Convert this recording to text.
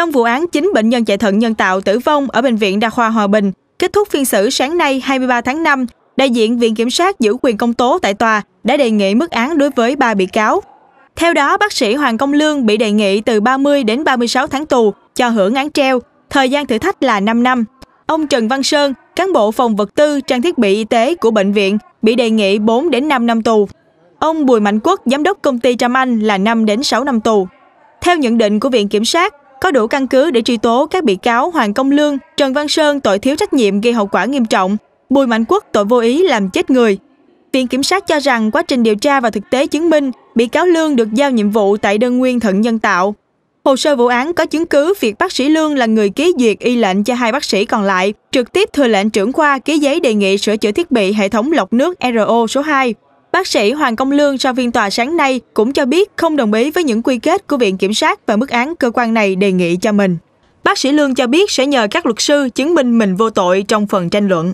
Trong vụ án 9 bệnh nhân chạy thận nhân tạo tử vong ở Bệnh viện Đa khoa Hòa Bình, kết thúc phiên xử sáng nay 23 tháng 5, đại diện Viện Kiểm sát giữ quyền công tố tại tòa đã đề nghị mức án đối với 3 bị cáo. Theo đó, bác sĩ Hoàng Công Lương bị đề nghị từ 30 đến 36 tháng tù cho hưởng án treo, thời gian thử thách là 5 năm. Ông Trần Văn Sơn, cán bộ phòng vật tư trang thiết bị y tế của bệnh viện, bị đề nghị 4 đến 5 năm tù. Ông Bùi Mạnh Quốc, giám đốc công ty Trâm Anh là 5 đến 6 năm tù. Theo nhận định của Viện Kiểm sát, có đủ căn cứ để truy tố các bị cáo Hoàng Công Lương, Trần Văn Sơn tội thiếu trách nhiệm gây hậu quả nghiêm trọng, Bùi Mạnh Quốc tội vô ý làm chết người. Viện Kiểm sát cho rằng quá trình điều tra và thực tế chứng minh bị cáo Lương được giao nhiệm vụ tại đơn nguyên thận nhân tạo. Hồ sơ vụ án có chứng cứ việc bác sĩ Lương là người ký duyệt y lệnh cho hai bác sĩ còn lại, trực tiếp thừa lệnh trưởng khoa ký giấy đề nghị sửa chữa thiết bị hệ thống lọc nước RO số 2 Bác sĩ Hoàng Công Lương trong phiên tòa sáng nay cũng cho biết không đồng ý với những quy kết của Viện Kiểm sát và mức án cơ quan này đề nghị cho mình. Bác sĩ Lương cho biết sẽ nhờ các luật sư chứng minh mình vô tội trong phần tranh luận.